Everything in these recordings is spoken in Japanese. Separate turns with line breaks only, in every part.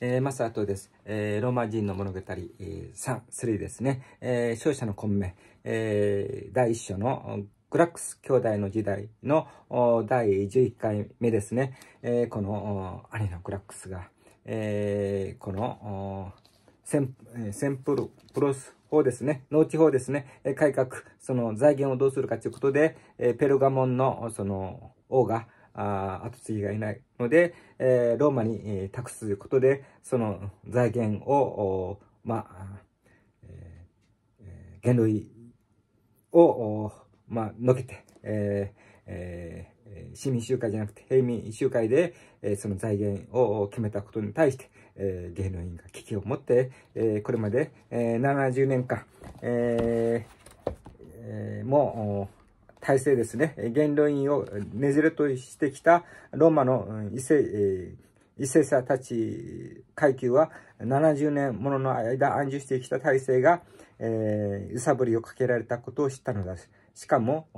えー、まずあとです、えー、ローマ人の物語、えー、3、3ですね、えー、勝者の混迷、えー、第1章のグラックス兄弟の時代の第11回目ですね、えー、この兄のグラックスが、えー、このセンセンプルプロス法ですね、農地法ですね、改革、その財源をどうするかということで、ペルガモンのその王が、あ後継ぎがいないので、えー、ローマに、えー、託すことで、その財源を、まあ、えー、類を、まあ、のけて、えーえー、市民集会じゃなくて平民集会で、えー、その財源を決めたことに対して、えー、芸能人が危機を持って、えー、これまで、えー、70年間、えーえー、もう、体制ですね、元老院をねじれとしてきたローマの異性、異性者たち階級は70年ものの間安住してきた体制が、えー、揺さぶりをかけられたことを知ったのです。しかも、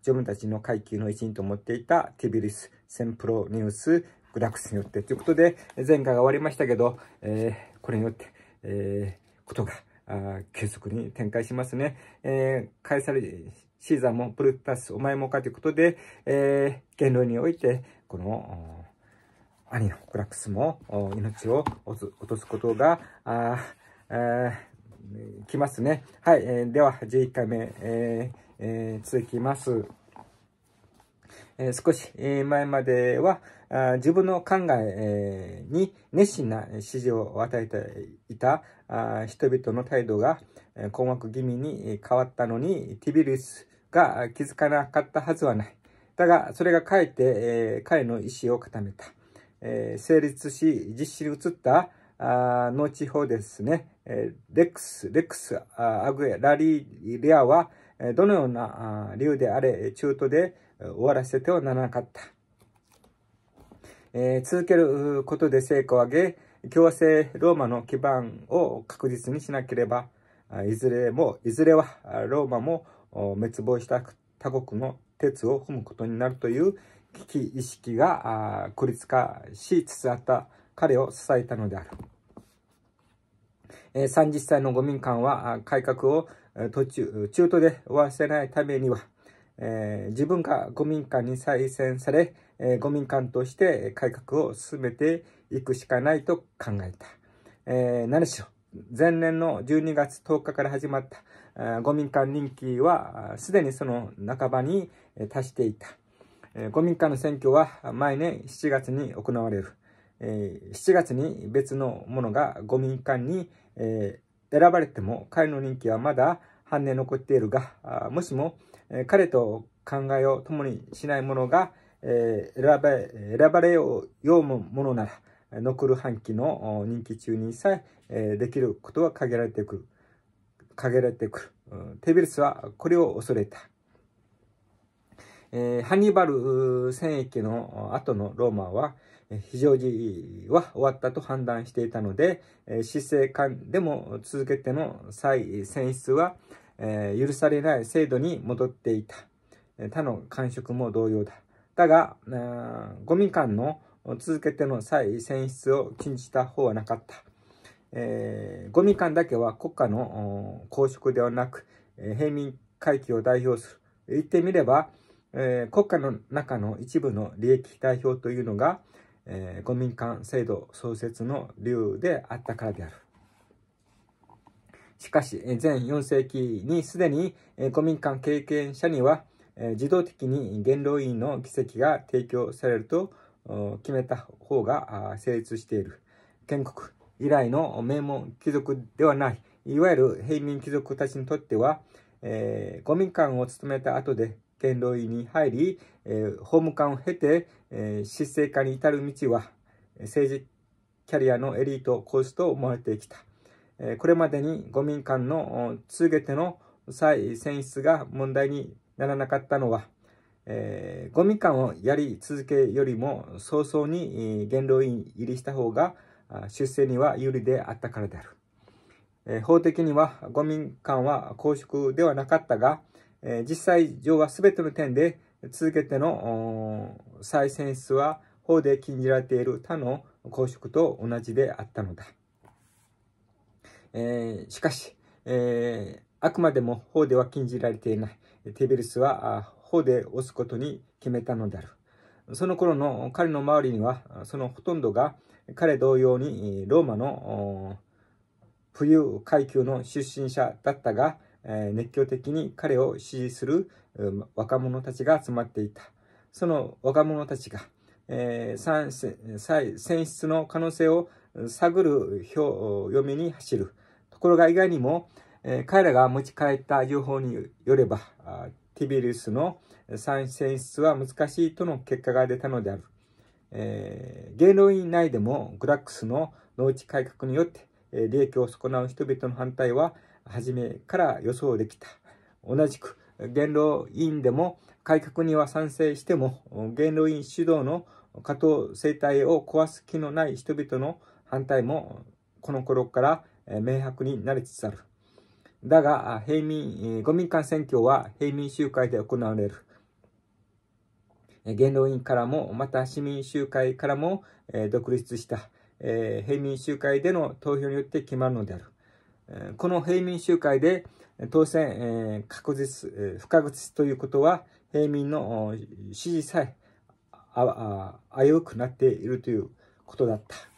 自分たちの階級の一員と思っていたティビリス、センプロニウス、グラクスによって。ということで、前回が終わりましたけど、えー、これによって、えー、ことが、急速に展開しますね。えー、シーザーもプルプタスお前もかということで、えー、言論において、この、兄のクラックスも命を落とすことが、ああきますね。はい、えー、では11回目、えーえー、続きます。え少し前までは自分の考えに熱心な支持を与えていた人々の態度が困惑気味に変わったのにティビリスが気づかなかったはずはない。だが、それがかえって、彼の意思を固めた。成立し、実施に移った農地方ですね、レックス、レックス、アグエラリリアは、どのような理由であれ、中途で終わらせてはならなかった。えー、続けることで成果を上げ、共和制ローマの基盤を確実にしなければ、いずれも、いずれはローマも滅亡した他国の鉄を踏むことになるという危機意識が孤立化しつつあった彼を支えたのである。30歳の五民間は改革を途中、中途で終わらせないためには、えー、自分が五民間に再選され、えー、五民間として改革を進めていくしかないと考えた。えー、何しろ、前年の12月10日から始まった、えー、五民間任期は、すでにその半ばに達していた。えー、五民間の選挙は毎年7月に行われる。えー、7月に別のものが五民間に、えー、選ばれても彼の任期はまだ反応残っているが、もしも彼と考えを共にしない者が、選ば選ばれようものなら、残る半期の任期中にさえできることは限られてくる。限られてくる。テビルスはこれを恐れた。ハニバル戦役の後のローマは、非常時は終わったと判断していたので、死政官でも続けての再選出はえー、許されない制度に戻っていた。他の感触も同様だ。だが、えー、ゴミ間の続けての再選出を禁じた方はなかった。えー、ゴミ間だけは国家の公職ではなく、え平民階級を代表する。言ってみれば、えー、国家の中の一部の利益代表というのが、えー、ゴミ間制度創設の理由であったからである。しかし、全4世紀にすでに古民館経験者には、自動的に元老院の議席が提供されると決めた方が成立している。建国以来の名門貴族ではない、いわゆる平民貴族たちにとっては、古公民館を務めた後で元老院に入り、法務官を経て、執政化に至る道は政治キャリアのエリートコースと思われてきた。これまでに5民間のけての再選出が問題にならなかったのは、え5民間をやり続けよりも早々に元老院入りした方が出世には有利であったからである。え法的には5民間は公職ではなかったが、え実際上は全ての点で続けての再選出は法で禁じられている他の公職と同じであったのだ。えー、しかし、えー、あくまでも法では禁じられていない。テベルスは法で押すことに決めたのである。その頃の彼の周りには、そのほとんどが彼同様にローマの富裕階級の出身者だったが、熱狂的に彼を支持する若者たちが集まっていた。その若者たちが、えー、選出の可能性を探るみに走る。ところが意外にも、えー、彼らが持ち帰った情報によれば、ティビリスの参戦出は難しいとの結果が出たのである。えー、元老院内でもグラックスの農地改革によって、え利益を損なう人々の反対は初めから予想できた。同じく元老院でも改革には賛成しても元老院主導の加藤生態を壊す気のない人々の反対もこの頃から明白になりつつある。だが、平民、五民間選挙は平民集会で行われる。元老院からも、また市民集会からも独立した平民集会での投票によって決まるのである。この平民集会で当選確実、不確実ということは、平民の支持さえ危うくなっているということだった。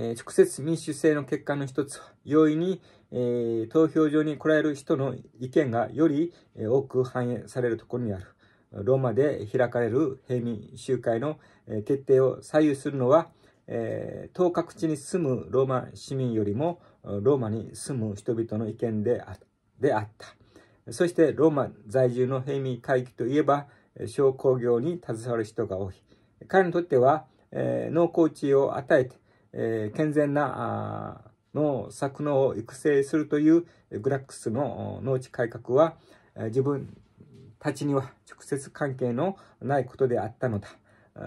え直接民主制の結果の一つ容易に、え投票所に来られる人の意見がより、え多く反映されるところにある。ローマで開かれる平民集会の、え決定を左右するのは、え当各地に住むローマ市民よりも、ローマに住む人々の意見であであった。そしてローマ在住の平民会議といえば、商工業に携わる人が多い。彼にとっては、え農耕地を与えて、えー、健全な農作農を育成するというグラックスの農地改革は、自分たちには直接関係のないことであったのだ。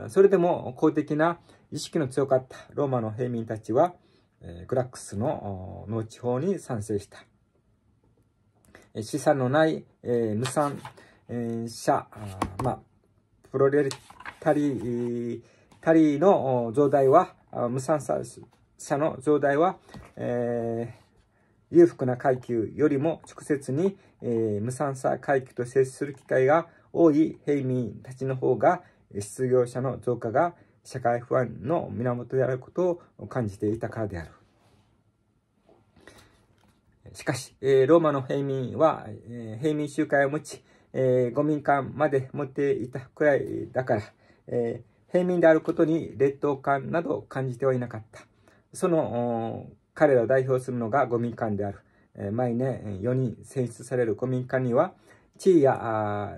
それでも公的な意識の強かったローマの平民たちは、グラックスの農地法に賛成した。資産のない、えー、無産、えー、者、まあ、プロレタリー、タリーの増大は、無産者の増大は、えー、裕福な階級よりも直接に、えー、無産者階級と接する機会が多い平民たちの方が失業者の増加が社会不安の源であることを感じていたからである。しかし、えー、ローマの平民は、えー、平民集会を持ち、えー、5民間まで持っていたくらいだから、えー、平民であることに劣等感など感じてはいなかった。その彼らを代表するのが五民館である。えー、毎年4人選出される五民館には地位や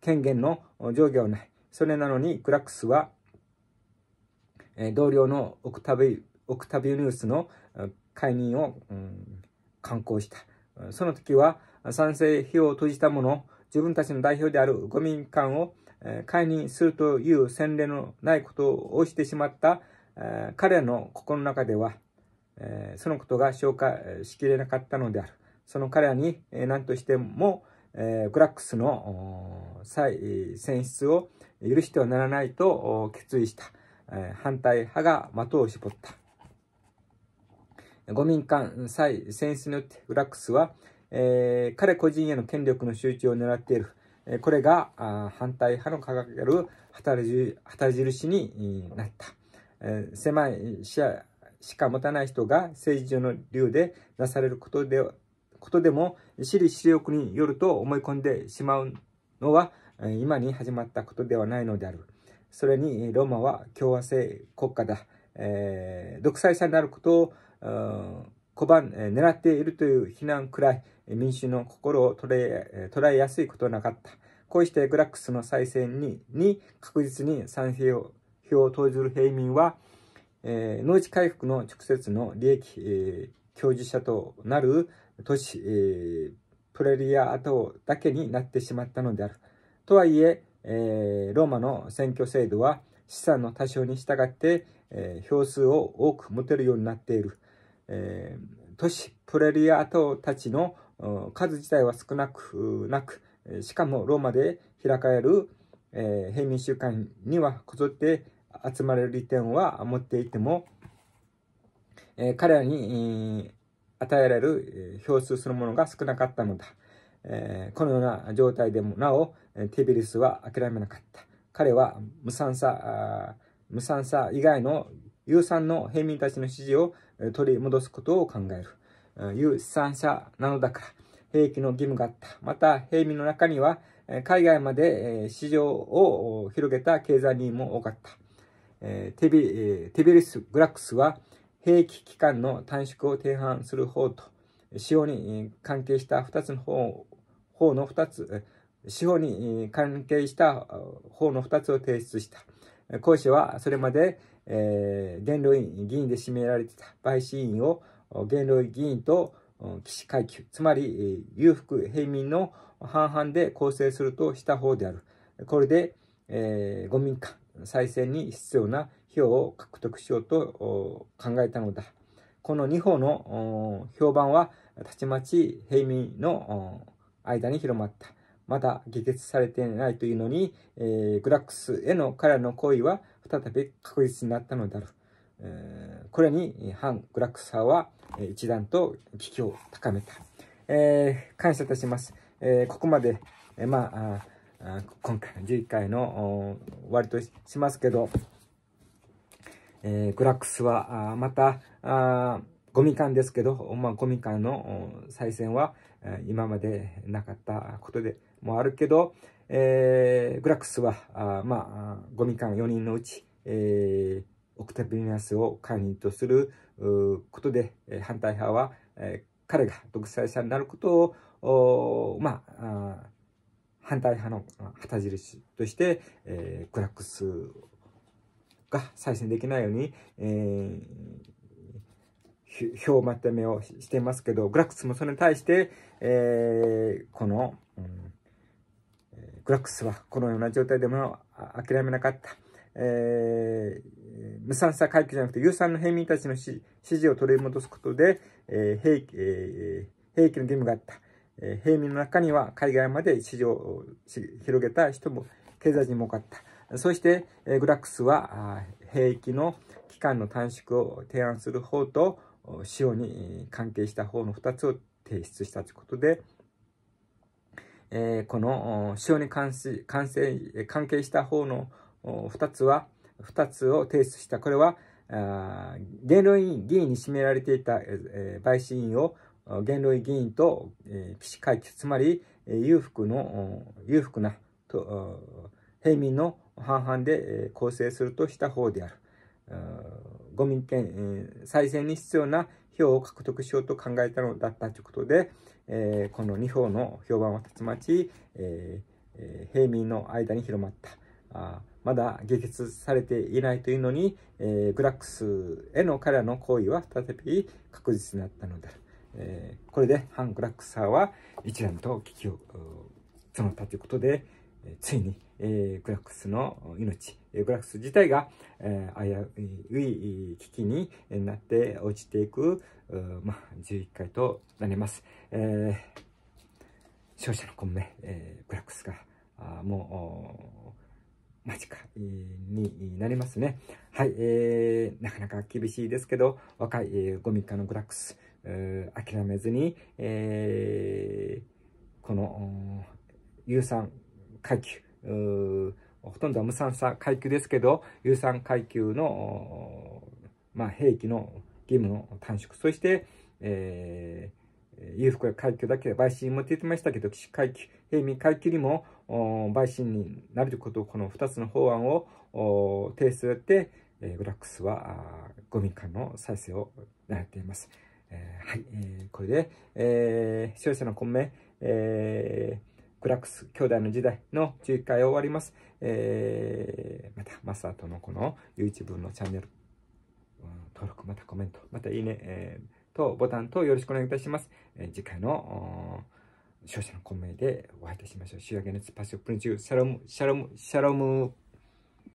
権限の上下はない。それなのにクラックスは、えー、同僚のオクタビオクタビウニウスの解任を、うん、刊行した。その時は賛成票を閉じた者、自分たちの代表である五民館を解任するという洗礼のないことをしてしまった彼の心の中では、そのことが消化しきれなかったのである。その彼らに何としてもグラックスの再選出を許してはならないと決意した反対派が的を絞った。五民間再選出によってグラックスは、彼個人への権力の集中を狙っている。これが反対派の掲げる旗印になった。狭い視野しか持たない人が政治上の流でなされることでことでも、私利私欲によると思い込んでしまうのは、今に始まったことではないのである。それに、ローマは共和制国家だ。えー、独裁者になることを、小判、狙っているという非難くらい、民衆の心を捉え捉えやすいことなかった。こうしてグラックスの再選にに確実に賛成を票を投じる平民は、えー、農地回復の直接の利益、えー、享受者となる都市、えー、プレリア島だけになってしまったのである。とはいええー、ローマの選挙制度は資産の多少に従って、えー、票数を多く持てるようになっている、えー、都市プレリア島たちの数自体は少なくなく、しかもローマで開かれる、えー、平民集会にはこぞって集まれる利点は持っていても、えー、彼らに、えー、与えられる、票数そのものが少なかったのだ。えこのような状態でもなお、ティビリスは諦めなかった。彼は無産さ、無産さ以外の有産の平民たちの支持を取り戻すことを考える。いう資産者なのだから、兵器の義務があった。また、兵民の中には、海外まで市場を広げた経済人も多かった。テビテビリス・グラックスは、兵器機関の短縮を提案する方と、司法に関係した2つの方方の2つ、司法に関係した方の2つを提出した。講師はそれまで、えー、元老院議員で指名られていた陪審員を元老議員と岸階級、つまり裕福平民の半々で構成するとした方である。これで、えー、五民間再選に必要な票を獲得しようと考えたのだ。この2法の評判はたちまち平民の間に広まった。まだ議決されていないというのに、えー、グラックスへの彼らの行為は再び確実になったのである。これに反グラクサは一段と危機を高めた。えー、感謝いたします。えー、ここまで、えー、まあ、今回11回の終わりとしますけど、えグラックスはまたあゴミ缶ですけど、まあ、ゴミ缶の再選は今までなかったことでもあるけど、えグラックスはあまあゴミ缶4人のうち、えーオクタビアスを解任とすることで、反対派は、彼が独裁者になることを、まあ、反対派の旗印として、えー、クラックスが再選できないように、えー、まとめをしていますけど、グラックスもそれに対して、えー、この、うん、グラックスはこのような状態でも諦めなかった。えー、無産素回帰じゃなくて、有産の平民たちの支持を取り戻すことで、えー、兵器、えー、兵器の義務があった。えー、平民の中には海外まで市場を広げた人も経済人も多かった。そして、えー、グラックスは兵役の期間の短縮を提案する方と、使用に関係した方の2つを提出したということで、えー、この使用に関し関係関係した方の2つは、つを提出した。これは、元老院議員に占められていた、えー、陪審員を元老院議員と、えー、岸会期、つまり、えー、裕福の、裕福な、と平民の半々で構成するとした方である。ご民権、再選に必要な票を獲得しようと考えたのだったということで、えー、この2票の評判はたちまち、えー、平民の間に広まった。まだ議決されていないというのに、えー、グラックスへの彼らの行為は再び確実になったので。えー、これで反グラックス派は一段と危機を募ったということで、ついに、えー、グラックスの命、えー、グラックス自体が、えー、危うい危機になって落ちていく、まあ、11回となります。えー、勝者の混迷、えー、グラックスが、あもう、間近になりますね。はい、えー、なかなか厳しいですけど、若い、えー、ゴミ家のグラックス、諦めずに、えー、この、有酸階級、ほとんどは無酸化階級ですけど、有酸階級の、まあ、兵器の義務の短縮、そして、えー、裕福や階級だけ、陪審も出てましたけど、騎士階級、平民階級にも、陪審になることこの2つの法案を提出して、えー、ブラックスはゴ民間の再生を狙っています。えー、はい、えー、これで、えー、視聴者の混迷、えーグラックス兄弟の時代の11回を終わります。えー、また、マスターとのこの YouTube のチャンネル、うん、登録、またコメント、またいいね、えー、とボタンとよろしくお願いいたします。えー、次回の、勝者のコでお会いいたしましょう。週明けのスパシオプリンチュー、シャロム、シャロム、シャロム。